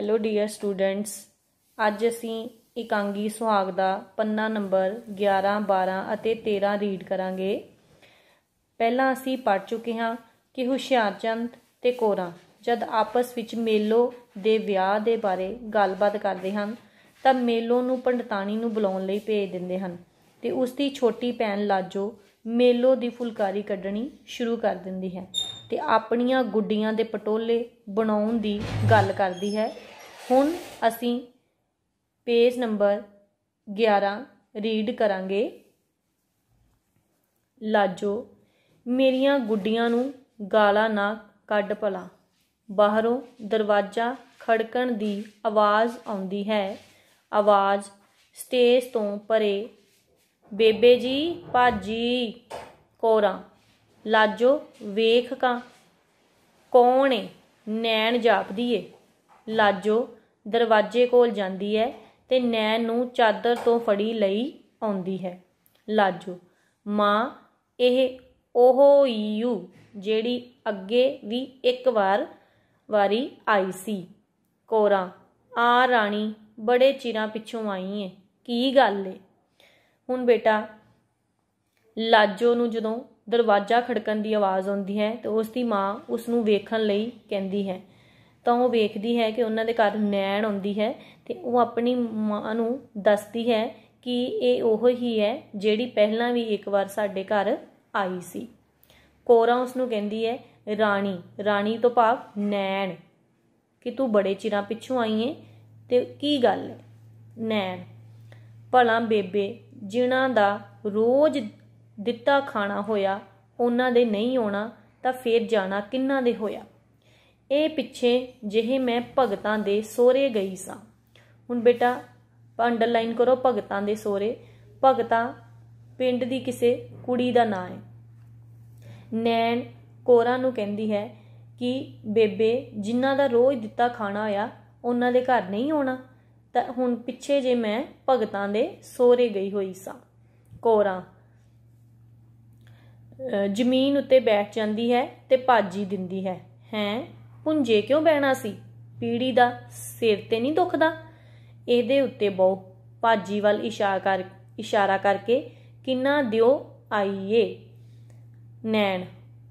hello dear students ਅੱਜ ਅਸੀਂ ਇਕਾਂਗੀ ਸੁਹਾਗ ਦਾ ਪੰਨਾ ਨੰਬਰ 11 12 ਅਤੇ 13 ਰੀਡ ਕਰਾਂਗੇ ਪਹਿਲਾਂ ਅਸੀਂ ਪੜ ਚੁੱਕੇ ਹਾਂ ਕਿ ਹੁਸ਼ਿਆਰਚੰਦ ਤੇ ਕੋਰਾ ਜਦ ਆਪਸ ਵਿੱਚ ਮੇਲੋ ਦੇ ਵਿਆਹ ਦੇ ਬਾਰੇ ਗੱਲਬਾਤ ਕਰਦੇ ਹਨ ਤਾਂ ਮੇਲੋ ਨੂੰ ਪੰਡਤਾਣੀ ਨੂੰ ਬੁਲਾਉਣ ਲਈ ਭੇਜ ਦਿੰਦੇ ਹਨ ਤੇ ਉਸ ਦੀ ਛੋਟੀ ਭੈਣ ਲਾਜੋ ਮੇਲੋ ਦੀ ਫੁਲਕਾਰੀ ਕੱਢਣੀ ਸ਼ੁਰੂ ਕਰ ਦਿੰਦੀ ਹੈ ਤੇ ਆਪਣੀਆਂ ਗੁੱਡੀਆਂ ਦੇ ਪਟੋਲੇ ਬਣਾਉਣ ਦੀ ਗੱਲ ਕਰਦੀ ਹੈ ਹੁਣ ਅਸੀਂ ਪੇਜ ਨੰਬਰ 11 ਰੀਡ ਕਰਾਂਗੇ ਲਾਜੋ ਮੇਰੀਆਂ ਗੁੱਡੀਆਂ ਨੂੰ ਗਾਲਾਂ ਨਾ ਕੱਢ ਪਲਾ ਬਾਹਰੋਂ ਦਰਵਾਜ਼ਾ ਖੜਕਣ ਦੀ ਆਵਾਜ਼ ਆਉਂਦੀ ਹੈ ਆਵਾਜ਼ ਸਟੇਜ ਤੋਂ ਪਰੇ ਬੇਬੇ ਜੀ ਭਾਜੀ ਕੋਰਾ ਲਾਜੋ ਵੇਖ ਕਾ ਕੌਣ ਏ ਨੈਣ ਜਾਪਦੀ ਏ ਲਾਜੋ ਦਰਵਾਜ਼ੇ ਕੋਲ ਜਾਂਦੀ ਹੈ ਤੇ ਨੈਣ ਨੂੰ ਚਾਦਰ ਤੋਂ ਫੜੀ ਲਈ ਆਉਂਦੀ ਹੈ ਲਾਜੋ ਮਾਂ ਇਹ ਉਹ ਯੂ ਜਿਹੜੀ ਅੱਗੇ ਵੀ ਇੱਕ ਵਾਰ ਵਾਰੀ ਆਈ ਸੀ ਕੋਰਾ ਆ ਰਾਣੀ ਬੜੇ ਚਿਰਾਂ ਪਿੱਛੋਂ ਆਈ ਏ ਕੀ ਗੱਲ ਏ ਹੁਣ ਬੇਟਾ ਲਾਜੋ ਨੂੰ ਜਦੋਂ ਦਰਵਾਜ਼ਾ ਖੜਕਣ ਦੀ ਆਵਾਜ਼ ਆਉਂਦੀ ਹੈ ਤੇ ਉਸ ਦੀ ਮਾਂ ਉਸ ਨੂੰ ਵੇਖਣ ਲਈ ਕਹਿੰਦੀ ਹੈ ਤਾਂ ਉਹ ਵੇਖਦੀ ਹੈ ਕਿ ਉਹਨਾਂ ਦੇ ਘਰ ਨੈਣ ਆਉਂਦੀ ਹੈ ਤੇ ਉਹ ਆਪਣੀ ਮਾਂ ਨੂੰ ਦੱਸਦੀ ਹੈ ਕਿ ਇਹ ਉਹ ਹੀ ਹੈ ਜਿਹੜੀ ਪਹਿਲਾਂ ਵੀ ਇੱਕ ਵਾਰ ਸਾਡੇ ਘਰ ਆਈ ਸੀ ਕੋਰਾ ਉਸ ਨੂੰ ਕਹਿੰਦੀ ਹੈ ਰਾਣੀ ਰਾਣੀ ਤੋਂ ਭਾਵ ਨੈਣ ਕਿ ਤੂੰ ਬੜੇ ਚਿਰਾਂ ਪਿੱਛੋਂ ਆਈ ਏ ਤੇ ਕੀ ਗੱਲ ਹੈ ਨੈਣ ਭਲਾ ਬੇਬੇ ਜਿਨ੍ਹਾਂ ਦਾ ਰੋਜ਼ ਦਿੱਤਾ ਖਾਣਾ ਹੋਇਆ ਉਹਨਾਂ ਦੇ ਨਹੀਂ ਆਉਣਾ ਤਾਂ ਫੇਰ ਜਾਣਾ ਕਿੰਨਾ ਦੇ ਹੋਇਆ ਇਹ ਪਿੱਛੇ ਜਿਹੇ ਮੈਂ ਭਗਤਾਂ ਦੇ ਸੋਹਰੇ ਗਈ ਸਾਂ ਹੁਣ ਬੇਟਾ ਅੰਡਰਲਾਈਨ ਕਰੋ ਭਗਤਾਂ ਦੇ ਸੋਹਰੇ ਭਗਤਾਂ ਪਿੰਡ ਦੀ ਕਿਸੇ ਕੁੜੀ ਦਾ ਨਾਂ ਹੈ ਨੈਣ ਕੋਰਾ ਨੂੰ ਕਹਿੰਦੀ ਹੈ ਕਿ ਬੇਬੇ ਜਿਨ੍ਹਾਂ ਦਾ ਰੋਜ਼ ਦਿੱਤਾ ਖਾਣਾ ਆ ਉਹਨਾਂ ਦੇ ਘਰ ਨਹੀਂ ਆਉਣਾ ਤਾਂ ਹੁਣ ਪਿੱਛੇ ਜੇ ਮੈਂ ਭਗਤਾਂ ਦੇ ਸੋਹਰੇ ਗਈ ਹੋਈ ਸਾਂ ਕੋਰਾ ਜ਼ਮੀਨ ਉੱਤੇ ਬੈਠ ਜਾਂਦੀ ਹੈ ਤੇ ਪਾਜੀ ਦਿੰਦੀ ਹੈ ਹੈ ਪੁੰਜੇ ਕਿਉਂ ਬਹਿਣਾ ਸੀ ਪੀੜੀ ਦਾ ਸਿਰ ਤੇ ਨਹੀਂ ਦੁਖਦਾ ਇਹਦੇ ਉੱਤੇ ਬਹੁ ਭਾਜੀ ਵੱਲ ਇਸ਼ਾਰਾ ਕਰ ਇਸ਼ਾਰਾ ਕਰਕੇ ਕਿੰਨਾ ਦਿਓ ਆਈਏ ਨੈਣ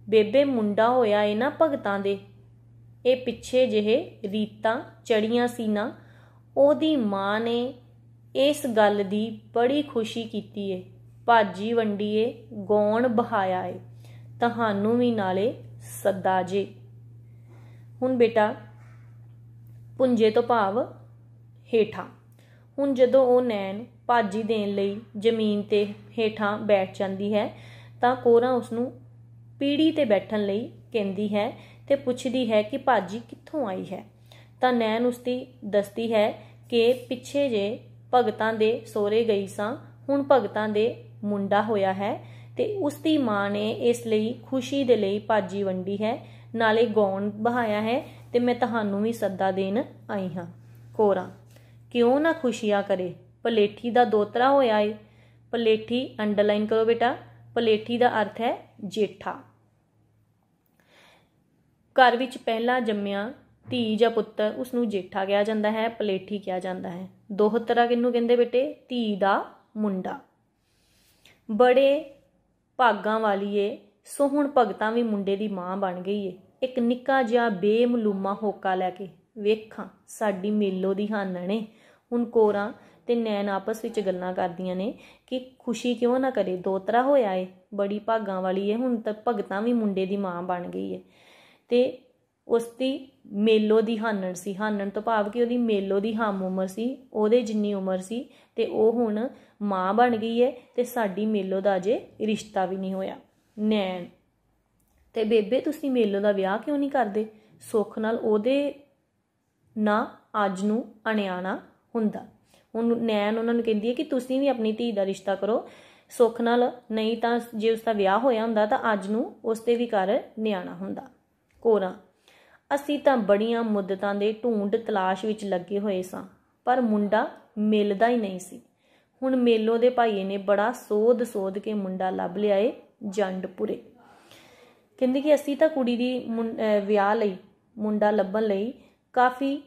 ਬੇਬੇ ਮੁੰਡਾ ਹੋਇਆ ਇਹ ਨਾ ਭਗਤਾਂ ਦੇ ਇਹ ਪਿੱਛੇ ਜਿਹੇ ਰੀਤਾਂ ਚੜੀਆਂ ਸੀ ਨਾ ਉਹਦੀ ਮਾਂ ਨੇ ਇਸ ਗੱਲ ਦੀ ਬੜੀ ਖੁਸ਼ੀ ਕੀਤੀ ਏ ਭਾਜੀ ਵੰਡੀਏ ਗੌਣ ਬਹਾਇਆ ਏ ਤੁਹਾਨੂੰ ਵੀ ਨਾਲੇ ਸੱਦਾ ਜੇ ਹੁਣ ਬੇਟਾ ਪੁੰਜੇ ਤੋਂ ਭਾਵ ਹੇਠਾਂ ਹੁਣ ਜਦੋਂ ਉਹ ਨੈਣ ਭਾਜੀ ਦੇਣ ਲਈ ਜ਼ਮੀਨ ਤੇ ਹੇਠਾਂ ਬੈਠ ਜਾਂਦੀ ਹੈ ਤਾਂ ਕੋਰਾ ਉਸ ਨੂੰ ਪੀੜੀ ਤੇ ਬੈਠਣ ਲਈ ਕਹਿੰਦੀ ਹੈ ਤੇ ਪੁੱਛਦੀ ਹੈ ਕਿ ਭਾਜੀ ਕਿੱਥੋਂ ਆਈ ਹੈ ਤਾਂ ਨੈਣ ਉਸਦੀ ਦੱਸਦੀ ਹੈ ਕਿ ਪਿੱਛੇ ਜੇ ਭਗਤਾਂ ਦੇ ਸੋਹਰੇ ਗਈ ਸਾਂ ਹੁਣ ਭਗਤਾਂ ਦੇ ਮੁੰਡਾ ਹੋਇਆ ਹੈ ਤੇ ਉਸ ਦੀ ਮਾਂ ਨੇ ਇਸ ਲਈ ਖੁਸ਼ੀ ਦੇ ਲਈ ਭਾਜੀ ਵੰਡੀ ਹੈ ਨਾਲੇ ਗੌਣ ਬਹਾਇਆ ਹੈ ਤੇ ਮੈਂ ਤੁਹਾਨੂੰ ਵੀ ਸੱਦਾ ਦੇਣ ਆਈ ਹਾਂ ਕੋਰਾ ਕਿਉਂ ਨਾ ਖੁਸ਼ੀਆਂ ਕਰੇ ਪਲੇਠੀ ਦਾ ਦੋਤਰਾ ਹੋਇਆ ਏ ਪਲੇਠੀ ਅੰਡਰਲਾਈਨ ਕਰੋ ਬੇਟਾ ਪਲੇਠੀ ਦਾ ਅਰਥ ਹੈ ਜੇਠਾ ਘਰ ਵਿੱਚ ਪਹਿਲਾ ਜੰਮਿਆ ਧੀ ਜਾਂ ਪੁੱਤਰ ਉਸ ਨੂੰ ਜੇਠਾ ਕਿਹਾ ਜਾਂਦਾ ਹੈ ਪਲੇਠੀ ਕਿਹਾ ਜਾਂਦਾ ਹੈ ਦੋਹਤਰਾ ਕਿਹਨੂੰ ਕਹਿੰਦੇ ਬੇਟੇ ਧੀ ਦਾ ਮੁੰਡਾ ਬੜੇ ਭਾਗਾਂ ਵਾਲੀ ਏ ਸੋ ਹੁਣ ਭਗਤਾਂ ਵੀ ਮੁੰਡੇ ਦੀ ਮਾਂ ਬਣ ਗਈ ਏ ਇੱਕ ਨਿੱਕਾ ਜਿਹਾ ਬੇਮਲੂਮਾ ਹੋਕਾ ਲੈ ਕੇ ਵੇਖਾਂ ਸਾਡੀ ਮੇਲੋ ਦੀ ਹਾਨਾ ਨੇ ਹੁਣ ਕੋਰਾ ਤੇ ਨੈਣ ਆਪਸ ਵਿੱਚ ਗੱਲਾਂ ਕਰਦੀਆਂ ਨੇ ਕਿ ਖੁਸ਼ੀ ਕਿਉਂ ਨਾ ਕਰੇ ਦੋਤਰਾ ਹੋਇਆ ਏ ਬੜੀ ਭਾਗਾਂ ਵਾਲੀ ਏ ਹੁਣ ਤਾਂ ਭਗਤਾਂ ਵੀ ਮੁੰਡੇ ਦੀ ਮਾਂ ਬਣ ਗਈ ਏ ਤੇ ਉਸ ਦੀ ਮੇਲੋ ਦੀ ਹਾਨਣ ਸੀ ਹਾਨਣ ਤੋਂ ਭਾਵ ਕਿ ਉਹਦੀ ਮੇਲੋ ਦੀ ਹਮ ਉਮਰ ਸੀ ਉਹਦੇ ਜਿੰਨੀ ਉਮਰ ਸੀ ਤੇ ਉਹ ਹੁਣ ਮਾਂ ਬਣ ਗਈ ਏ ਤੇ ਸਾਡੀ ਮੇਲੋ ਦਾ ਅਜੇ ਰਿਸ਼ਤਾ ਵੀ ਨਹੀਂ ਹੋਇਆ ਨੈਣ ਤੇ ਬੇਬੇ ਤੁਸੀਂ ਮੇਲੋ ਦਾ ਵਿਆਹ ਕਿਉਂ ਨਹੀਂ ਕਰਦੇ ਸੁੱਖ ਨਾਲ ਉਹਦੇ ਨਾ ਅੱਜ ਨੂੰ ਅਣਿਆਣਾ ਹੁੰਦਾ ਹੁਣ ਨੈਣ ਉਹਨਾਂ ਨੂੰ ਕਹਿੰਦੀ ਹੈ ਕਿ ਤੁਸੀਂ ਵੀ ਆਪਣੀ ਧੀ ਦਾ ਰਿਸ਼ਤਾ ਕਰੋ ਸੁੱਖ ਨਾਲ ਨਹੀਂ ਤਾਂ ਜੇ ਉਸ ਦਾ ਵਿਆਹ ਹੋਇਆ ਹੁੰਦਾ ਤਾਂ ਅੱਜ ਨੂੰ ਉਸ ਤੇ ਵੀ ਕਰ ਨਿਆਣਾ ਹੁੰਦਾ ਕੋਰਾ ਅਸੀਂ ਤਾਂ ਬੜੀਆਂ ਮੁੱਦਤਾਂ ਦੇ ਢੂੰਡ ਤਲਾਸ਼ ਵਿੱਚ ਲੱਗੇ ਹੋਏ ਸਾਂ ਪਰ ਮੁੰਡਾ ਮਿਲਦਾ ਹੀ ਨਹੀਂ ਸੀ ਹੁਣ ਮੇਲੋ ਦੇ ਭਾਈਏ ਨੇ ਬੜਾ ਸੋਧ ਸੋਧ ਕੇ ਮੁੰਡਾ ਲੱਭ ਲਿਆਏ ਜੰਡਪੁਰੇ ਕਹਿੰਦੇ ਕਿ ਅਸੀਂ ਤਾਂ ਕੁੜੀ ਦੀ ਵਿਆਹ ਲਈ ਮੁੰਡਾ ਲੱਭਣ ਲਈ ਕਾਫੀ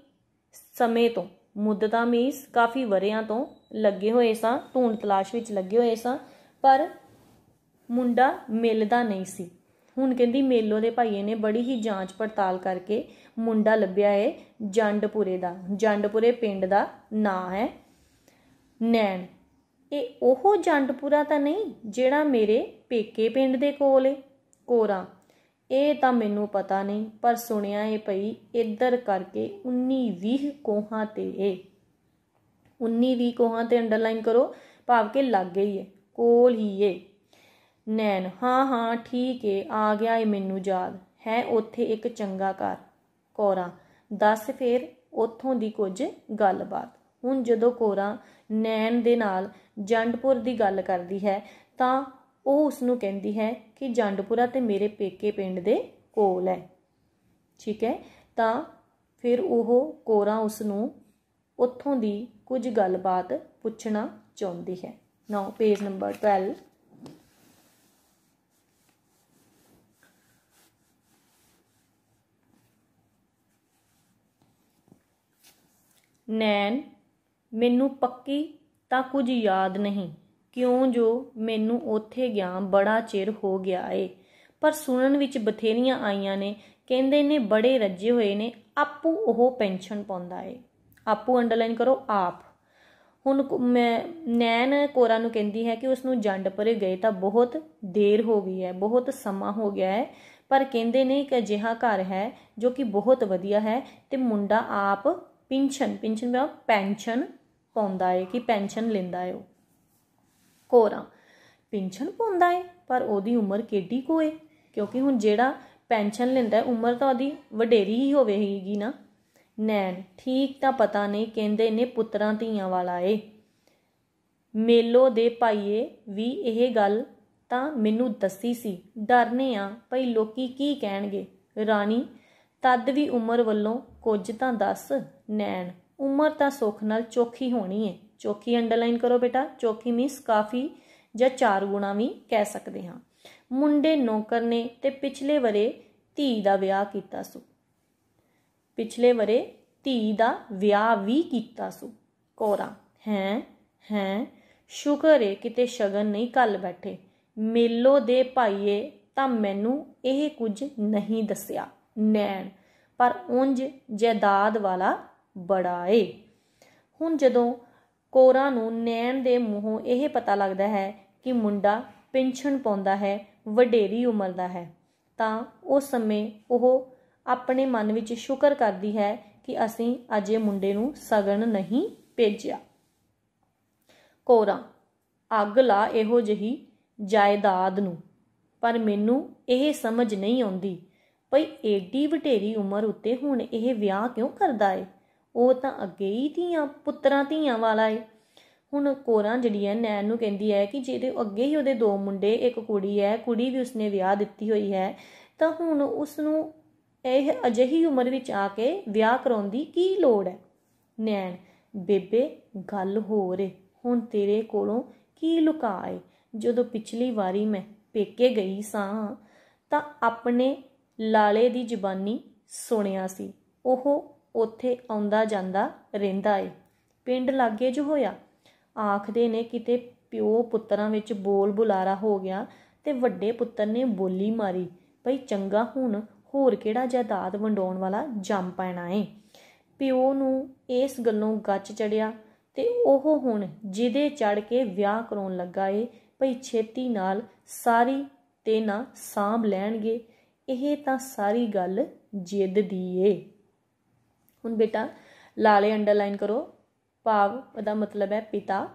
ਸਮੇਂ ਤੋਂ ਮੁੱਦਤਾਂ ਮੀਸ ਕਾਫੀ ਵਰਿਆਂ ਤੋਂ ਲੱਗੇ ਹੋਏ ਸਾਂ ਢੂੰਡ ਤਲਾਸ਼ ਵਿੱਚ ਲੱਗੇ ਹੋਏ ਸਾਂ ਪਰ ਮੁੰਡਾ ਮਿਲਦਾ ਨਹੀਂ ਸੀ ਹੁਣ ਕਹਿੰਦੀ ਮੇਲੋ ਦੇ ਭਾਈਏ ਨੇ ਬੜੀ ਹੀ ਜਾਂਚ ਪੜਤਾਲ ਕਰਕੇ ਮੁੰਡਾ ਲੱਭਿਆ ਏ ਜੰਡਪੁਰੇ ਦਾ ਜੰਡਪੁਰੇ ਪਿੰਡ ਦਾ ਨਾਂ ਹੈ ਨੈਣ ਇਹ ਉਹ ਜੰਡਪੁਰਾ ਤਾਂ ਨਹੀਂ ਜਿਹੜਾ ਮੇਰੇ ਪੇਕੇ ਪਿੰਡ ਦੇ ਕੋਲ ਏ ਕੋਰਾ ਇਹ ਤਾਂ ਮੈਨੂੰ ਪਤਾ ਨਹੀਂ ਪਰ ਸੁਣਿਆ ਏ ਭਈ ਇੱਧਰ ਕਰਕੇ 19 20 ਕੋਹਾਂ ਤੇ ਏ 19 20 ਕੋਹਾਂ ਤੇ ਅੰਡਰਲਾਈਨ ਕਰੋ ਭਾਵ ਕਿ ਲੱਗੇ ਹੀ ਏ ਕੋਲ ਹੀ ਏ ਨੈਣ ਹਾਂ ਹਾਂ ਠੀਕ ਏ ਆ ਗਿਆ ਏ ਮੈਨੂੰ ਯਾਦ ਹੈ ਉੱਥੇ ਇੱਕ ਚੰਗਾ ਘਰ ਕੋਰਾ ਦੱਸ ਫੇਰ ਉੱਥੋਂ ਦੀ ਕੁਝ ਗੱਲਬਾਤ ਹੁਣ ਜਦੋਂ ਕੋਰਾ ਨੈਣ ਦੇ ਨਾਲ ਜੰਡਪੁਰ ਦੀ ਗੱਲ ਕਰਦੀ ਹੈ ਤਾਂ ਉਹ ਉਸ ਨੂੰ ਕਹਿੰਦੀ ਹੈ ਕਿ ਜੰਡਪੁਰਾ ਤੇ ਮੇਰੇ ਪੇਕੇ ਪਿੰਡ ਦੇ ਕੋਲ ਹੈ ਠੀਕ ਹੈ ਤਾਂ ਫਿਰ ਉਹ ਕੋਰਾ ਉਸ ਨੂੰ ਉੱਥੋਂ ਦੀ ਕੁਝ ਗੱਲਬਾਤ ਪੁੱਛਣਾ ਚਾਹੁੰਦੀ ਹੈ ਨਾਓ ਪੇਜ ਨੰਬਰ 12 ਨੈਣ ਮੈਨੂੰ ਪੱਕੀ ਤਾਂ ਕੁਝ ਯਾਦ ਨਹੀਂ ਕਿਉਂ ਜੋ ਮੈਨੂੰ ਉੱਥੇ ਗਿਆ ਬੜਾ ਚਿਰ ਹੋ ਗਿਆ ਏ ਪਰ ਸੁਣਨ ਵਿੱਚ ਬਥੇਰੀਆਂ ਆਈਆਂ ਨੇ ਕਹਿੰਦੇ ਨੇ ਬੜੇ ਰੱਜੇ ਹੋਏ ਨੇ ਆਪੂ ਉਹ ਪੈਨਸ਼ਨ ਪਾਉਂਦਾ ਏ ਆਪੂ ਅੰਡਰਲਾਈਨ ਕਰੋ ਆਪ ਹੁਣ ਮੈਂ ਨੈਣ ਕੋਰਾ ਨੂੰ ਕਹਿੰਦੀ ਹੈ ਕਿ ਉਸ ਨੂੰ ਜੰਡ ਪਰੇ ਗਏ ਤਾਂ ਬਹੁਤ ਦੇਰ ਹੋ ਗਈ ਹੈ ਬਹੁਤ ਸਮਾਂ ਹੋ ਗਿਆ ਹੈ ਪਰ ਕਹਿੰਦੇ ਨੇ ਕਿ ਜਿਹਾ ਘਰ ਹੈ ਜੋ ਕਿ ਬਹੁਤ ਵਧੀਆ ਹੈ ਤੇ ਮੁੰਡਾ ਆਪ ਪਿੰਸ਼ਨ ਪਿੰਸ਼ਨ ਦਾ ਪੈਨਸ਼ਨ ਪਾਉਂਦਾ ਏ ਕਿ ਪੈਨਸ਼ਨ ਲੈਂਦਾ ਏ ਉਹ ਕੋਰਾ ਪੈਨਸ਼ਨ ਪਾਉਂਦਾ ਏ ਪਰ ਉਹਦੀ ਉਮਰ ਕਿੱਡੀ ਕੋ ਏ ਕਿਉਂਕਿ ਹੁਣ ਜਿਹੜਾ ਪੈਨਸ਼ਨ ਲੈਂਦਾ ਏ ਉਮਰ ਤਾਂ ਉਹਦੀ ਵਡੇਰੀ ਹੀ ਹੋਵੇਗੀ ਨਾ ਨੈਣ ਠੀਕ ਤਾਂ ਪਤਾ ਨਹੀਂ ਕਹਿੰਦੇ ਨੇ ਪੁੱਤਰਾਂ ਧੀਆਂ ਵਾਲਾ ਏ ਮੇਲੋ ਦੇ ਪਾਈਏ ਵੀ ਇਹ ਗੱਲ ਤਾਂ ਮੈਨੂੰ ਦੱਸੀ ਸੀ ਡਰਨੇ ਆ ਭਈ ਲੋਕੀ ਕੀ ਕਹਿਣਗੇ ਰਾਣੀ ਤਦ ਵੀ ਉਮਰ ਵੱਲੋਂ ਕੁਝ ਤਾਂ ਦੱਸ ਨੈਣ ਉਮਰ ਤਾਂ ਸੁਖ ਨਾਲ ਚੋਖੀ ਹੋਣੀ ਹੈ ਚੋਖੀ ਅੰਡਰਲਾਈਨ ਕਰੋ ਬੇਟਾ ਚੋਖੀ ਮੀਨਸ ਕਾਫੀ ਜਾਂ ਚਾਰ ਗੁਣਾ ਵੀ ਕਹਿ ਸਕਦੇ ਹਾਂ ਮੁੰਡੇ ਨੌਕਰ ਨੇ ਤੇ ਪਿਛਲੇ ਵਰੇ ਧੀ ਦਾ ਵਿਆਹ ਕੀਤਾ ਸੋ ਪਿਛਲੇ ਵਰੇ ਧੀ ਦਾ ਵਿਆਹ ਵੀ ਕੀਤਾ ਸੋ ਕੋਰਾ ਹੈ ਹੈ ਸ਼ੁਕਰ ਹੈ ਕਿਤੇ ਸ਼ਗਨ ਨਹੀਂ ਕੱਲ ਬੈਠੇ ਮੇਲੋ ਦੇ ਭਾਈਏ ਤਾਂ ਮੈਨੂੰ ਇਹ ਕੁਝ ਨਹੀਂ ਦੱਸਿਆ ਨੈਣ ਪਰ ਉੰਜ ਜਾਇਦਾਦ ਵਾਲਾ ਬੜਾ ਏ ਹੁਣ ਜਦੋਂ ਕੋਰਾ ਨੂੰ ਨੈਣ ਦੇ ਮੂੰਹੋਂ ਇਹ ਪਤਾ ਲੱਗਦਾ ਹੈ ਕਿ ਮੁੰਡਾ ਪਿੰਛਣ ਪਾਉਂਦਾ ਹੈ ਵਡੇਰੀ ਉਮਰ ਦਾ ਹੈ ਤਾਂ ਉਸ ਸਮੇਂ ਉਹ ਆਪਣੇ ਮਨ ਵਿੱਚ ਸ਼ੁਕਰ ਕਰਦੀ ਹੈ ਕਿ ਅਸੀਂ ਅਜੇ ਮੁੰਡੇ ਨੂੰ ਸਗਣ ਨਹੀਂ ਭੇਜਿਆ ਕੋਰਾ ਅੱਗ ਲਾ ਇਹੋ ਜਹੀ ਜਾਇਦਾਦ ਨੂੰ ਪਰ ਮੈਨੂੰ ਇਹ ਸਮਝ ਨਹੀਂ ਆਉਂਦੀ ਭਈ ਏਡੀ ਵਟੇਰੀ ਉਮਰ ਉੱਤੇ ਹੁਣ ਇਹ ਵਿਆਹ ਕਿਉਂ ਕਰਦਾ ਏ ਉਹ ਤਾਂ ਅੱਗੇ ਹੀ ਧੀਆਂ ਪੁੱਤਰਾਂ ਧੀਆਂ ਵਾਲਾ ਏ ਹੁਣ ਕੋਰਾਂ ਜਿਹੜੀ ਹੈ ਨੈਣ ਨੂੰ ਕਹਿੰਦੀ ਹੈ ਕਿ ਜਿਹਦੇ ਅੱਗੇ ਹੀ ਉਹਦੇ ਦੋ ਮੁੰਡੇ ਇੱਕ ਕੁੜੀ ਹੈ ਕੁੜੀ ਵੀ ਉਸਨੇ ਵਿਆਹ ਦਿੱਤੀ ਹੋਈ ਹੈ ਤਾਂ ਹੁਣ ਉਸ ਨੂੰ ਇਹ ਅਜਿਹੀ ਉਮਰ ਵਿੱਚ ਆ ਕੇ ਵਿਆਹ ਕਰਾਉਣ ਦੀ ਕੀ ਲੋੜ ਹੈ ਨੈਣ ਬੇਬੇ ਗੱਲ ਹੋ ਰੇ ਹੁਣ ਤੇਰੇ ਕੋਲੋਂ ਕੀ ਲੁਕਾਏ ਜਦੋਂ ਪਿਛਲੀ ਵਾਰੀ ਮੈਂ ਪੇਕੇ ਗਈ ਸਾਂ ਤਾਂ ਆਪਣੇ ਲਾਲੇ ਦੀ ਜ਼ੁਬਾਨੀ ਸੁਣਿਆ ਸੀ ਉਹ ਉੱਥੇ ਆਉਂਦਾ ਜਾਂਦਾ ਰਹਿੰਦਾ ਏ ਪਿੰਡ ਲਾਗੇ ਜੋ ਹੋਇਆ ਆਖਦੇ ਨੇ ਕਿਤੇ ਪਿਓ ਪੁੱਤਰਾਂ ਵਿੱਚ ਬੋਲ ਬੁਲਾਰਾ ਹੋ ਗਿਆ ਤੇ ਵੱਡੇ ਪੁੱਤਰ ਨੇ ਬੋਲੀ ਮਾਰੀ ਭਈ ਚੰਗਾ ਹੁਣ ਹੋਰ ਕਿਹੜਾ ਜਾਇਦਾਦ ਵੰਡਾਉਣ ਵਾਲਾ ਜੰਮ ਪੈਣਾ ਏ ਪਿਓ ਨੂੰ ਇਸ ਗੱਲੋਂ ਗੱਚ ਚੜਿਆ ਤੇ ਉਹ ਹੁਣ ਜਿਹਦੇ ਚੜ ਕੇ ਵਿਆਹ ਕਰਾਉਣ ਲੱਗਾ ਏ ਭਈ ਛੇਤੀ ਨਾਲ ਸਾਰੀ ਤੇ ਨਾ ਸਾਂਭ ਲੈਣਗੇ ਇਹ ਤਾਂ ਸਾਰੀ ਗੱਲ ਜਿੱਦ ਦੀ ਏ ਹੁਣ ਬੇਟਾ ਲਾਲੇ ਅੰਡਰਲਾਈਨ ਕਰੋ ਭਾਵ ਉਹਦਾ ਮਤਲਬ ਹੈ ਪਿਤਾ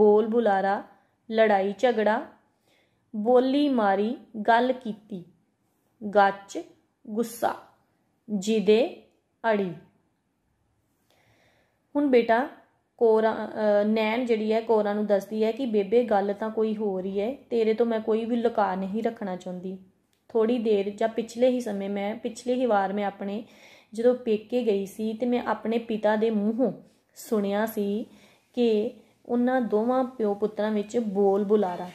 ਬੋਲ ਬੁਲਾਰਾ ਲੜਾਈ ਝਗੜਾ ਬੋਲੀ ਮਾਰੀ ਗੱਲ ਕੀਤੀ ਗੱਚ ਗੁੱਸਾ ਜਿਹਦੇ ਅੜੀ ਹੁਣ ਬੇਟਾ ਕੋਰਾ ਨੈਣ ਜਿਹੜੀ ਹੈ ਕੋਰਾ ਨੂੰ ਦੱਸਦੀ ਹੈ ਕਿ ਬੇਬੇ ਗੱਲ ਤਾਂ ਕੋਈ ਹੋ ਰਹੀ ਹੈ ਤੇਰੇ ਤੋਂ ਮੈਂ ਕੋਈ ਵੀ ਲੁਕਾ ਨਹੀਂ ਰੱਖਣਾ ਚਾਹੁੰਦੀ ਥੋੜੀ ਦੇਰ ਜਾਂ ਪਿਛਲੇ ਹੀ ਸਮੇਂ ਮੈਂ ਪਿਛਲੇ ਹੀ ਵਾਰ ਮੈਂ ਆਪਣੇ ਜਦੋਂ ਪੇਕੇ ਗਈ ਸੀ ਤੇ ਮੈਂ ਆਪਣੇ ਪਿਤਾ ਦੇ ਮੂੰਹੋਂ ਸੁਣਿਆ ਸੀ ਕਿ ਉਹਨਾਂ ਦੋਵਾਂ ਪਿਓ ਪੁੱਤਰਾਂ ਵਿੱਚ ਬੋਲ ਬੁਲਾਰਾ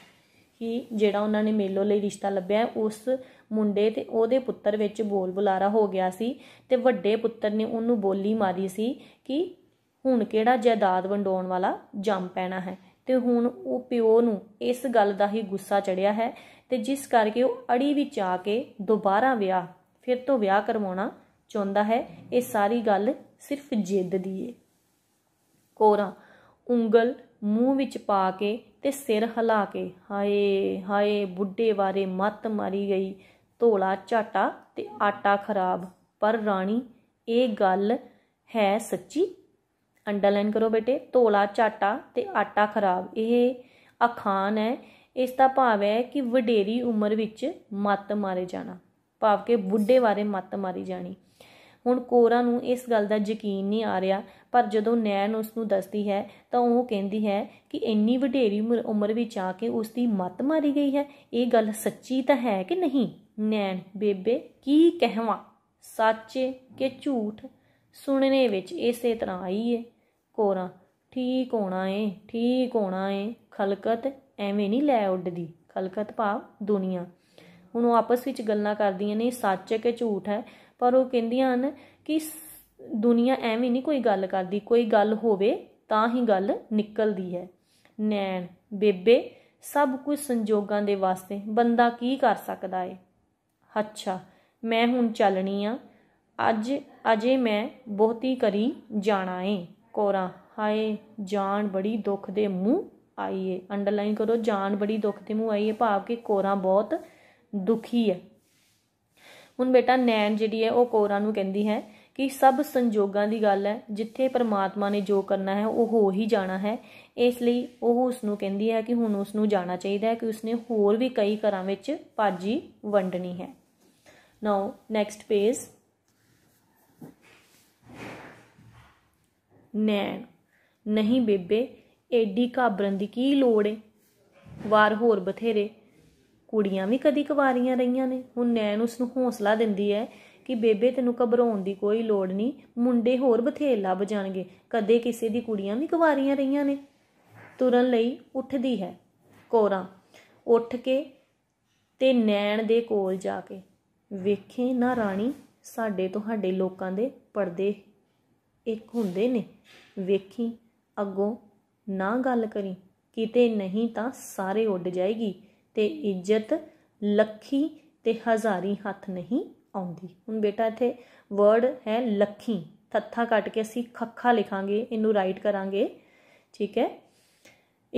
ਕਿ ਜਿਹੜਾ ਉਹਨਾਂ ਨੇ ਮੇਲੋ ਲਈ ਰਿਸ਼ਤਾ ਲੱਭਿਆ ਉਸ ਮੁੰਡੇ ਤੇ ਉਹਦੇ ਪੁੱਤਰ ਵਿੱਚ ਬੋਲ ਬੁਲਾਰਾ ਹੋ ਗਿਆ ਸੀ ਤੇ ਵੱਡੇ ਪੁੱਤਰ ਨੇ ਉਹਨੂੰ ਬੋਲੀ ਮਾਰੀ ਸੀ ਕਿ ਹੁਣ ਕਿਹੜਾ ਜਾਇਦਾਦ ਵੰਡਾਉਣ ਵਾਲਾ ਜੰਮ ਪੈਣਾ ਹੈ ਤੇ ਹੁਣ ਉਹ ਪਿਓ ਨੂੰ ਇਸ ਗੱਲ ਦਾ ਹੀ ਗੁੱਸਾ ਚੜਿਆ ਹੈ ਤੇ ਜਿਸ ਕਰਕੇ ਉਹ ਅੜੀ ਵਿੱਚ ਆ ਕੇ ਦੁਬਾਰਾ ਵਿਆਹ ਫਿਰ ਤੋਂ ਵਿਆਹ ਕਰਵਾਉਣਾ ਚਾਹੁੰਦਾ ਹੈ ਇਹ ਸਾਰੀ ਗੱਲ ਸਿਰਫ ਜਿੱਦ ਦੀ ਏ ਕੋਰਾ ਉਂਗਲ ਮੂੰਹ ਵਿੱਚ ਪਾ ਕੇ ਤੇ ਸਿਰ ਹਿਲਾ ਕੇ ਹਾਏ ਹਾਏ ਬੁੱਢੇ ਵਾਰੇ ਮੱਤ ਮਾਰੀ ਗਈ ਧੋਲਾ ਝਾਟਾ ਤੇ ਆਟਾ ਖਰਾਬ ਪਰ ਰਾਣੀ ਇਹ ਗੱਲ ਹੈ ਸੱਚੀ ਅੰਡਰਲਾਈਨ ਕਰੋ ਬੇਟੇ ਧੋਲਾ ਝਾਟਾ ਤੇ ਆਟਾ ਖਰਾਬ ਇਹ ਅਖਾਨ ਹੈ ਇਸ ਦਾ ਭਾਵ ਹੈ ਕਿ ਵਡੇਰੀ ਉਮਰ ਵਿੱਚ ਮੱਤ ਮਾਰੇ ਜਾਣਾ ਭਾਵ ਕਿ ਬੁੱਢੇ ਵਾਰੇ ਮੱਤ ਮਾਰੀ ਜਾਣੀ ਹੁਣ ਕੋਰਾ ਨੂੰ ਇਸ ਗੱਲ ਦਾ ਯਕੀਨ ਨਹੀਂ ਆ ਰਿਹਾ ਪਰ ਜਦੋਂ ਨੈਣ ਉਸ ਨੂੰ ਦੱਸਦੀ ਹੈ ਤਾਂ ਉਹ ਕਹਿੰਦੀ ਹੈ ਕਿ ਇੰਨੀ ਵਡੇਰੀ ਉਮਰ ਵਿੱਚ ਆ ਕੇ ਉਸ ਦੀ ਮੱਤ ਮਾਰੀ ਗਈ ਹੈ ਇਹ ਗੱਲ ਸੱਚੀ ਤਾਂ ਹੈ ਕਿ ਨਹੀਂ ਨੈਣ ਬੇਬੇ ਕੀ ਕਹਿਵਾਂ ਸੱਚ ਕਿ ਝੂਠ ਸੁਣਨੇ ਵਿੱਚ ਇਸੇ ਤਰ੍ਹਾਂ ਆਈ ਏ ਕੋਰਾ ਠੀਕ ਹੋਣਾ ਏ ਠੀਕ ਹੋਣਾ ਏ ਖਲਕਤ ਐਵੇਂ ਨਹੀਂ ਲੈ ਉੱਡਦੀ ਖਲਕਤ ਭਾਵ ਦੁਨੀਆ ਹੁਣ ਉਹ ਆਪਸ ਵਿੱਚ ਗੱਲਾਂ ਕਰਦੀਆਂ ਨੇ ਸੱਚ ਹੈ ਕਿ ਝੂਠ ਹੈ ਪਰ ਉਹ ਕਹਿੰਦੀਆਂ ਹਨ ਕਿ ਦੁਨੀਆ ਐਵੇਂ ਨਹੀਂ ਕੋਈ ਗੱਲ ਕਰਦੀ ਕੋਈ ਗੱਲ ਹੋਵੇ ਤਾਂ ਹੀ ਗੱਲ ਨਿਕਲਦੀ ਹੈ ਨੈਣ ਬੇਬੇ ਸਭ ਕੁਝ ਸੰਜੋਗਾਂ ਦੇ ਵਾਸਤੇ ਬੰਦਾ ਕੀ ਕਰ ਸਕਦਾ ਏ ਅੱਛਾ ਮੈਂ ਹੁਣ ਚੱਲਣੀ ਆ ਅੱਜ ਅਜੇ ਮੈਂ ਬਹੁਤੀ ਕਰੀ ਜਾਣਾ ਏ ਕੋਰਾ ਹਾਏ ਜਾਨ ਬੜੀ ਦੁੱਖ ਦੇ ਮੂੰਹ ਆਈ ਏ ਅੰਡਰਲਾਈਨ ਕਰੋ ਜਾਨ ਬੜੀ ਦੁੱਖ ਦੇ ਮੂੰਹ ਆਈ ਏ ਭਾਵ ਕਿ ਕੋਰਾ ਬਹੁਤ ਦੁਖੀ ਹੈ ਹੁਣ ਬੇਟਾ ਨੈਣ ਜਿਹੜੀ ਹੈ ਉਹ ਕੋਰਾ ਨੂੰ ਕਹਿੰਦੀ ਹੈ ਕਿ ਸਭ ਸੰਜੋਗਾਂ ਦੀ ਗੱਲ ਹੈ ਜਿੱਥੇ ਪਰਮਾਤਮਾ ਨੇ ਜੋ ਕਰਨਾ ਹੈ ਉਹ ਹੋ ਹੀ ਜਾਣਾ ਹੈ ਇਸ ਲਈ ਉਹ ਉਸ ਨੂੰ ਕਹਿੰਦੀ ਹੈ ਕਿ ਹੁਣ ਉਸ ਨੂੰ ਜਾਣਾ ਚਾਹੀਦਾ ਹੈ ਕਿ ਉਸਨੇ ਹੋਰ ਵੀ ਕਈ ਘਰਾਂ ਵਿੱਚ ਪਾਜੀ ਵੰਡਣੀ ਹੈ ਨਾਓ ਨੈਕਸਟ ਪੇਜ ਨੈਣ ਨਹੀਂ ਬੇਬੇ ਐਡੀ ਘਾਬਰਨ ਦੀ ਕੀ ਲੋੜ ਹੈ ਵਾਰ ਹੋਰ ਬਥੇਰੇ ਕੁੜੀਆਂ ਵੀ ਕਦੀ ਕੁਵਾਰੀਆਂ ਰਹੀਆਂ ਨੇ ਹੁਣ ਨੈਣ ਉਸ ਨੂੰ ਹੌਸਲਾ ਦਿੰਦੀ ਹੈ ਕਿ ਬੇਬੇ ਤੈਨੂੰ ਘਬਰਾਉਣ ਦੀ ਕੋਈ ਲੋੜ ਨਹੀਂ ਮੁੰਡੇ ਹੋਰ ਬਥੇਰ ਲੱਭ ਜਾਣਗੇ ਕਦੇ ਕਿਸੇ ਦੀ ਕੁੜੀਆਂ ਵੀ ਕੁਵਾਰੀਆਂ ਰਹੀਆਂ ਨੇ ਤੁਰਨ ਲਈ ਉੱਠਦੀ ਹੈ ਕੋਰਾ ਉੱਠ ਕੇ ਤੇ ਨੈਣ ਦੇ ਕੋਲ ਜਾ ਕੇ ਵੇਖੇ ਨਾ ਰਾਣੀ ਸਾਡੇ ਤੁਹਾਡੇ ਲੋਕਾਂ ਦੇ ਪਰਦੇ ਇੱਕ ਹੁੰਦੇ ਨੇ ਵੇਖੀ ਅੱਗੋਂ ਨਾ ਗੱਲ ਕਰੀ ਕਿਤੇ ਨਹੀਂ ਤਾਂ ਸਾਰੇ ਉੱਡ ਜਾਏਗੀ ਤੇ ਇੱਜ਼ਤ ਲੱਖੀ ਤੇ ਹਜ਼ਾਰੀ ਹੱਥ ਨਹੀਂ ਆਉਂਦੀ ਹੁਣ ਬੇਟਾ ਇੱਥੇ ਵਰਡ ਹੈ ਲੱਖੀ ਥੱਥਾ ਕੱਟ ਕੇ ਅਸੀਂ ਖੱਖਾ ਲਿਖਾਂਗੇ ਇਹਨੂੰ ਰਾਈਟ ਕਰਾਂਗੇ ਠੀਕ ਹੈ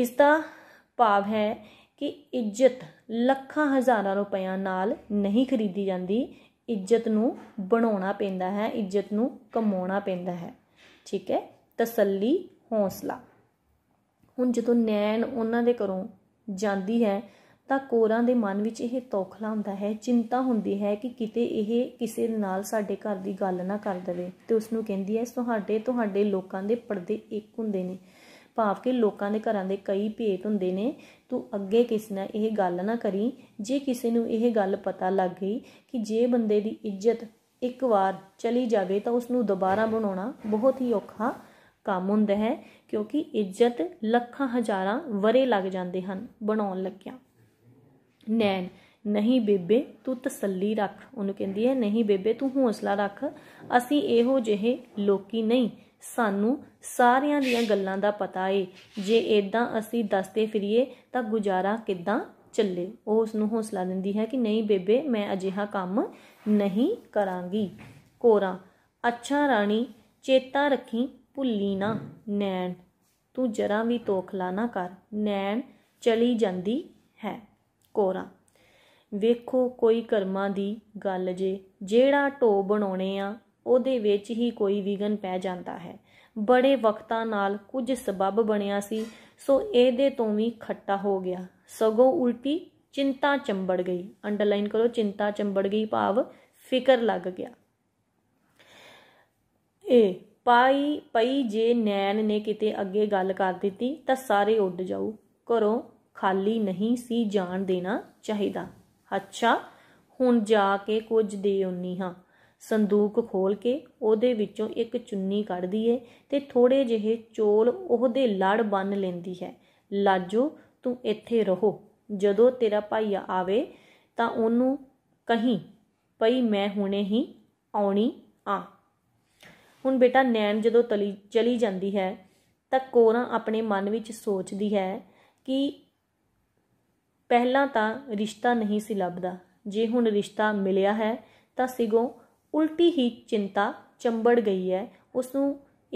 ਇਸ ਦਾ ਭਾਵ ਹੈ ਕਿ ਇੱਜ਼ਤ ਲੱਖਾਂ ਹਜ਼ਾਰਾਂ ਰੁਪਈਆ ਨਾਲ ਨਹੀਂ ਖਰੀਦੀ ਜਾਂਦੀ ਇੱਜ਼ਤ ਨੂੰ ਬਣਾਉਣਾ ਪੈਂਦਾ ਹੈ ਇੱਜ਼ਤ ਨੂੰ ਕਮਾਉਣਾ ਪੈਂਦਾ ਹੈ ਠੀਕ ਹੈ ਤਸੱਲੀ ਹੌਸਲਾ ਹੁਣ ਜਦੋਂ ਨੈਣ ਉਹਨਾਂ ਦੇ ਘਰੋਂ ਜਾਂਦੀ ਹੈ ਤਾਂ ਕੋਰਾਂ ਦੇ ਮਨ ਵਿੱਚ ਇਹ ਤੋਖਲਾ ਹੁੰਦਾ ਹੈ ਚਿੰਤਾ ਹੁੰਦੀ ਹੈ ਕਿ ਕਿਤੇ ਇਹ ਕਿਸੇ ਨਾਲ ਸਾਡੇ ਘਰ ਦੀ ਗੱਲ ਨਾ ਕਰ ਦੇਵੇ ਤੇ ਉਸ ਨੂੰ ਕਹਿੰਦੀ ਹੈ ਤੁਹਾਡੇ ਤੁਹਾਡੇ ਲੋਕਾਂ ਦੇ ਪਰਦੇ ਇੱਕ ਹੁੰਦੇ ਨੇ ਭਾਵ ਕਿ ਲੋਕਾਂ ਦੇ ਘਰਾਂ ਦੇ ਕਈ ਭੇਤ ਹੁੰਦੇ ਨੇ ਤੂੰ ਅੱਗੇ ਕਿਸ ਨਾਲ ਇਹ ਗੱਲ ਨਾ ਕਰੀ ਜੇ ਕਿਸੇ ਨੂੰ ਇਹ ਗੱਲ ਪਤਾ ਲੱਗ ਗਈ ਕਿ ਜੇ ਬੰਦੇ ਦੀ ਇੱਜ਼ਤ ਇੱਕ ਵਾਰ ਚਲੀ ਜਾਵੇ ਤਾਂ ਉਸ ਨੂੰ ਦੁਬਾਰਾ ਬਣਾਉਣਾ ਬਹੁਤ ਹੀ ਔਖਾ ਕੰਮ ਹੁੰਦਾ ਹੈ ਕਿਉਂਕਿ ਇੱਜ਼ਤ ਲੱਖਾਂ ਹਜ਼ਾਰਾਂ ਵਰੇ ਲੱਗ ਜਾਂਦੇ ਹਨ ਬਣਾਉਣ ਲੱਗਿਆ ਨੈਣ ਨਹੀਂ ਬੇਬੇ ਤੂੰ ਤਸੱਲੀ ਰੱਖ ਉਹਨੂੰ ਕਹਿੰਦੀ ਹੈ ਨਹੀਂ ਬੇਬੇ ਤੂੰ ਹੌਸਲਾ ਰੱਖ ਅਸੀਂ ਇਹੋ ਜਿਹੇ ਲੋਕੀ ਨਹੀਂ ਸਾਨੂੰ ਸਾਰਿਆਂ ਦੀਆਂ ਗੱਲਾਂ ਦਾ ਪਤਾ ਏ ਜੇ ਇਦਾਂ ਅਸੀਂ ਦੱਸਦੇ ਫਿਰੀਏ ਤਾਂ ਗੁਜ਼ਾਰਾ ਕਿੱਦਾਂ ਚੱਲੇ ਉਹ ਉਸ ਨੂੰ ਹੌਸਲਾ ਦਿੰਦੀ ਹੈ ਕਿ ਨਹੀਂ ਬੇਬੇ ਮੈਂ ਅਜਿਹਾ ਕੰਮ ਨਹੀਂ ਕਰਾਂਗੀ ਕੋਰਾ ਅੱਛਾ ਰਾਣੀ ਚੇਤਾ ਰੱਖੀ ਭੁੱਲੀ ਨਾ ਨੈਣ ਤੂੰ ਜਰਾ ਵੀ ਤੋਖਲਾ ਨਾ ਕਰ ਨੈਣ ਚਲੀ ਜਾਂਦੀ ਹੈ ਕੋਰਾ ਵੇਖੋ ਕੋਈ ਕਰਮਾਂ ਦੀ ਗੱਲ ਜੇ ਜਿਹੜਾ ਢੋ ਬਣਾਉਣੇ ਆ ਉਹਦੇ ਵਿੱਚ ਹੀ ਕੋਈ ਵਿਗਨ ਪੈ ਜਾਂਦਾ ਹੈ ਬੜੇ ਵਕਤਾਂ ਨਾਲ ਕੁਝ ਸਬਬ ਬਣਿਆ ਸੀ ਸੋ ਇਹਦੇ ਤੋਂ ਵੀ ਖੱਟਾ ਹੋ ਗਿਆ ਸਗੋਂ ਉਲਟੀ ਚਿੰਤਾ ਚੰਬੜ ਗਈ ਅੰਡਰਲਾਈਨ ਕਰੋ ਚਿੰਤਾ ਚੰਬੜ ਗਈ ਭਾਵ ਫਿਕਰ ਲੱਗ ਗਿਆ ਇਹ ਪਾਈ ਪਈ ਜੇ ਨੈਣ ਨੇ ਕਿਤੇ ਅੱਗੇ ਗੱਲ ਕਰ ਦਿੱਤੀ ਤਾਂ ਸਾਰੇ ਉੱਡ ਜਾਊ ਕਰੋ ਖਾਲੀ ਨਹੀਂ ਸੀ ਜਾਣ ਦੇਣਾ ਚਾਹੀਦਾ ਅੱਛਾ ਹੁਣ ਜਾ ਕੇ ਕੁਝ ਦੇ ਉਨੀ ਹਾਂ ਸੰਦੂਕ ਖੋਲ ਕੇ ਉਹਦੇ ਵਿੱਚੋਂ ਇੱਕ ਚੁੰਨੀ ਕੱਢਦੀ ਏ ਤੇ ਥੋੜੇ ਜਿਹੇ ਚੋਲ ਉਹਦੇ ਲੜ ਬੰਨ ਲੈਂਦੀ ਹੈ ਲਾਜੋ ਤੂੰ ਇੱਥੇ ਰਹੋ ਜਦੋਂ ਤੇਰਾ ਭਾਈਆ ਆਵੇ ਤਾਂ ਉਹਨੂੰ ਕਹੀਂ ਪਈ ਮੈਂ ਹੁਣੇ ਹੀ ਆਉਣੀ ਆ ਹੁਣ ਬੇਟਾ ਨੈਣ ਜਦੋਂ ਤਲੀ ਚਲੀ ਜਾਂਦੀ ਹੈ ਤਾਂ ਕੋਰਾ ਆਪਣੇ ਮਨ ਵਿੱਚ ਸੋਚਦੀ ਹੈ ਕਿ ਪਹਿਲਾਂ ਤਾਂ ਰਿਸ਼ਤਾ ਨਹੀਂ ਸੀ ਲੱਭਦਾ ਜੇ ਹੁਣ ਰਿਸ਼ਤਾ ਮਿਲਿਆ ਹੈ ਤਾਂ ਸਿਗੋਂ ਉਲਟੀ ਹੀ ਚਿੰਤਾ ਚੰਬੜ ਗਈ ਹੈ ਉਸ ਨੂੰ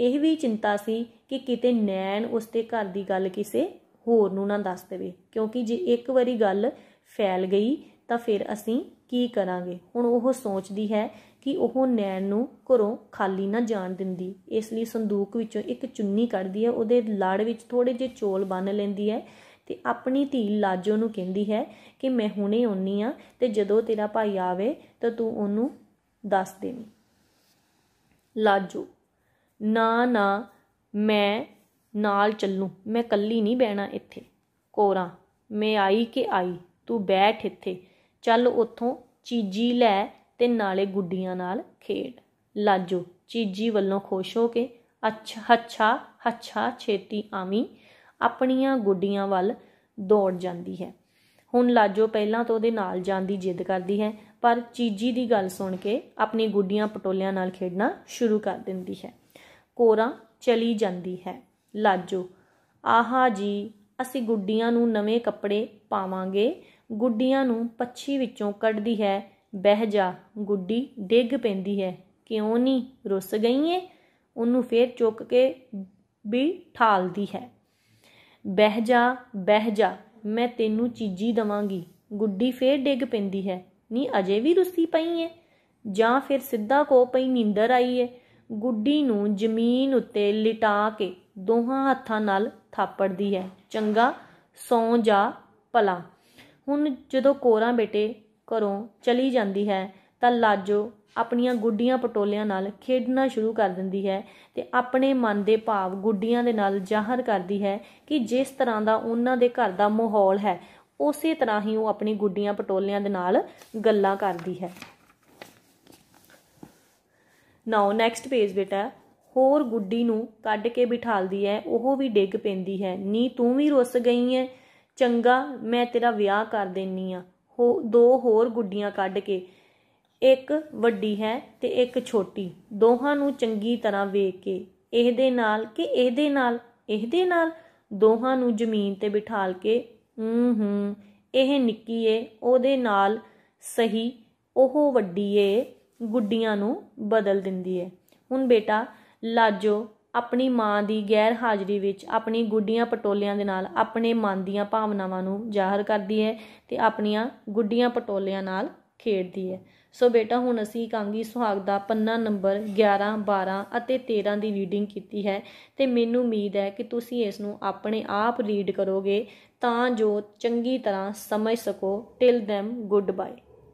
ਇਹ ਵੀ ਚਿੰਤਾ ਸੀ ਕਿ ਕਿਤੇ ਨੈਣ ਉਸ ਦੇ ਘਰ ਦੀ ਗੱਲ ਕਿਸੇ ਹੋਰ ਨੂੰ ਨਾ ਦੱਸ ਦੇਵੇ ਕਿਉਂਕਿ ਜੇ ਇੱਕ ਵਾਰੀ ਗੱਲ ਫੈਲ ਗਈ ਤਾਂ ਫਿਰ ਅਸੀਂ ਕੀ ਕਰਾਂਗੇ ਹੁਣ ਉਹ ਸੋਚਦੀ ਹੈ ਕਿ ਉਹ ਨੈਣ ਨੂੰ ਘਰੋਂ ਖਾਲੀ ਨਾ ਜਾਣ ਦਿੰਦੀ ਇਸ ਲਈ ਸੰਦੂਕ ਵਿੱਚੋਂ ਇੱਕ ਚੁੰਨੀ ਕੱਢਦੀ ਹੈ ਉਹਦੇ ਲੜ ਵਿੱਚ ਥੋੜੇ ਜਿਹੇ ਚੋਲ ਬੰਨ ਲੈਂਦੀ ਹੈ ਤੇ ਆਪਣੀ ਧੀ ਲਾਜੋ ਨੂੰ ਕਹਿੰਦੀ ਹੈ ਕਿ ਮੈਂ ਹੁਣੇ ਆਉਣੀ ਆ ਤੇ ਜਦੋਂ ਤੇਰਾ ਭਾਈ ਆਵੇ ਤਾਂ ਤੂੰ ਉਹਨੂੰ ਦੱਸ ਦੇਵੀਂ ਲਾਜੋ ਨਾ ਨਾ ਮੈਂ ਨਾਲ ਚੱਲੂ ਮੈਂ ਕੱਲੀ ਨਹੀਂ ਬਹਿਣਾ ਇੱਥੇ ਕੋਰਾ ਮੈਂ ਆਈ ਕਿ ਆਈ ਤੂੰ ਬੈਠ ਇੱਥੇ ਚੱਲ ਉੱਥੋਂ ਚੀਜੀ ਲੈ ਤੇ ਨਾਲੇ ਗੁੱਡੀਆਂ ਨਾਲ ਖੇਡ ਲਾਜੋ ਚੀਜੀ ਵੱਲੋਂ ਖੁਸ਼ ਹੋ ਕੇ ਅੱਛਾ ਅੱਛਾ ਅੱਛਾ ਛੇਤੀ ਆਵੀਂ ਆਪਣੀਆਂ ਗੁੱਡੀਆਂ ਵੱਲ ਦੌੜ ਜਾਂਦੀ ਹੈ ਹੁਣ ਲਾਜੋ ਪਹਿਲਾਂ ਤਾਂ ਉਹਦੇ ਨਾਲ ਜਾਣ ਦੀ ਜਿੱਦ ਕਰਦੀ ਹੈ ਪਰ ਚੀਜੀ ਦੀ ਗੱਲ ਸੁਣ ਕੇ ਆਪਣੀ ਗੁੱਡੀਆਂ ਪਟੋਲਿਆਂ ਨਾਲ ਖੇਡਣਾ ਸ਼ੁਰੂ ਕਰ ਦਿੰਦੀ ਹੈ ਕੋਰਾ ਚਲੀ ਜਾਂਦੀ ਹੈ ਲਾਜੋ ਆਹਾ ਜੀ ਅਸੀਂ ਗੁੱਡੀਆਂ ਨੂੰ ਨਵੇਂ ਕੱਪੜੇ ਪਾਵਾਂਗੇ ਗੁੱਡੀਆਂ ਨੂੰ ਪੱਛੀ ਵਿੱਚੋਂ ਕੱਢਦੀ ਹੈ ਬਹਿ ਜਾ ਗੁੱਡੀ ਡਿੱਗ ਪੈਂਦੀ ਹੈ ਕਿਉਂ ਨਹੀਂ ਰੁੱਸ ਗਈ ਏ ਉਹਨੂੰ ਫੇਰ ਚੁੱਕ ਕੇ ਵੀ ਠਾਲਦੀ ਹੈ ਬਹਿ ਜਾ ਬਹਿ ਜਾ ਮੈਂ ਤੈਨੂੰ ਚੀਜੀ ਦਵਾਂਗੀ ਗੁੱਡੀ ਫੇਰ ਡਿੱਗ ਪੈਂਦੀ ਹੈ ਨੀ ਅਜੇ ਵੀ ਰੁੱਸੀ ਪਈ ਹੈ ਜਾਂ ਫਿਰ ਸਿੱਧਾ ਕੋ ਪਈ ਨੀਂਦਰ ਆਈ ਹੈ ਗੁੱਡੀ ਨੂੰ ਜ਼ਮੀਨ ਉੱਤੇ ਲਿਟਾ ਕੇ ਦੋਹਾਂ ਹੱਥਾਂ ਨਾਲ ਥਾਪੜਦੀ ਹੈ ਚੰਗਾ ਸੌ ਜਾ ਭਲਾ ਹੁਣ ਜਦੋਂ ਕੋਰਾ ਬੇਟੇ ਘਰੋਂ ਚਲੀ ਜਾਂਦੀ ਹੈ ਤਾਂ ਲਾਜੋ ਆਪਣੀਆਂ ਗੁੱਡੀਆਂ ਪਟੋਲਿਆਂ ਨਾਲ ਖੇਡਣਾ ਸ਼ੁਰੂ ਕਰ ਦਿੰਦੀ ਹੈ ਤੇ ਆਪਣੇ ਮਨ ਦੇ ਭਾਵ ਗੁੱਡੀਆਂ ਦੇ ਨਾਲ ਜ਼ਾਹਰ ਕਰਦੀ ਹੈ ਕਿ ਜਿਸ ਤਰ੍ਹਾਂ ਦਾ ਉਹਨਾਂ ਦੇ ਘਰ ਦਾ ਮਾਹੌਲ ਹੈ ਉਸੇ ਤਰ੍ਹਾਂ ਹੀ ਉਹ ਆਪਣੀ ਗੁੱਡੀਆਂ ਪਟੋਲਿਆਂ ਦੇ ਨਾਲ ਗੱਲਾਂ ਕਰਦੀ ਹੈ ਨਾਓ ਨੈਕਸਟ ਪੇਜ ਬੇਟਾ ਹੋਰ ਗੁੱਡੀ ਨੂੰ ਕੱਢ ਕੇ ਬਿਠਾਲਦੀ ਹੈ ਉਹ ਵੀ ਡਿੱਗ ਪੈਂਦੀ ਹੈ ਨੀ ਤੂੰ ਵੀ ਰੁੱਸ ਗਈ ਹੈ ਚੰਗਾ ਮੈਂ ਤੇਰਾ ਵਿਆਹ ਕਰ ਦੇਣੀ ਆ ਹੋ ਦੋ ਹੋਰ ਗੁੱਡੀਆਂ ਕੱਢ ਕੇ ਇੱਕ ਵੱਡੀ ਹੈ ਤੇ ਇੱਕ ਛੋਟੀ ਦੋਹਾਂ ਨੂੰ ਚੰਗੀ ਤਰ੍ਹਾਂ ਵੇਖ ਕੇ ਇਹਦੇ ਨਾਲ ਕਿ ਇਹਦੇ ਨਾਲ ਇਹਦੇ ਨਾਲ ਦੋਹਾਂ ਨੂੰ ਜ਼ਮੀਨ ਤੇ ਬਿਠਾਲ ਕੇ ਹੂੰ ਹੂੰ ਇਹ ਨਿੱਕੀ ਏ ਉਹਦੇ ਨਾਲ ਸਹੀ ਉਹ ਵੱਡੀ ਏ ਗੁੱਡੀਆਂ ਨੂੰ ਬਦਲ ਦਿੰਦੀ ਏ ਹੁਣ ਬੇਟਾ ਲਾਜੋ ਆਪਣੀ ਮਾਂ ਦੀ ਗੈਰ ਹਾਜ਼ਰੀ ਵਿੱਚ ਆਪਣੀ ਗੁੱਡੀਆਂ ਪਟੋਲਿਆਂ ਦੇ ਨਾਲ ਆਪਣੇ ਮਨ ਦੀਆਂ ਭਾਵਨਾਵਾਂ ਨੂੰ ਜ਼ਾਹਰ ਕਰਦੀ ਏ ਤੇ ਆਪਣੀਆਂ ਗੁੱਡੀਆਂ ਪਟੋਲਿਆਂ ਨਾਲ ਖੇਡਦੀ ਏ ਸੋ ਬੇਟਾ ਹੁਣ ਅਸੀਂ ਕਾਂਗੀ ਸੁਹਾਗ ਦਾ ਪੰਨਾ ਨੰਬਰ 11 12 ਅਤੇ 13 ਦੀ ਰੀਡਿੰਗ ਕੀਤੀ ਹੈ ਤੇ ਮੈਨੂੰ ਉਮੀਦ ਹੈ ਕਿ ਤੁਸੀਂ ਇਸ ਨੂੰ ਆਪਣੇ ਆਪ ਰੀਡ ਕਰੋਗੇ ਤਾਂ ਜੋ ਚੰਗੀ ਤਰ੍ਹਾਂ ਸਮਝ ਸਕੋ ਟਿਲ them ਗੁੱਡ ਬਾਏ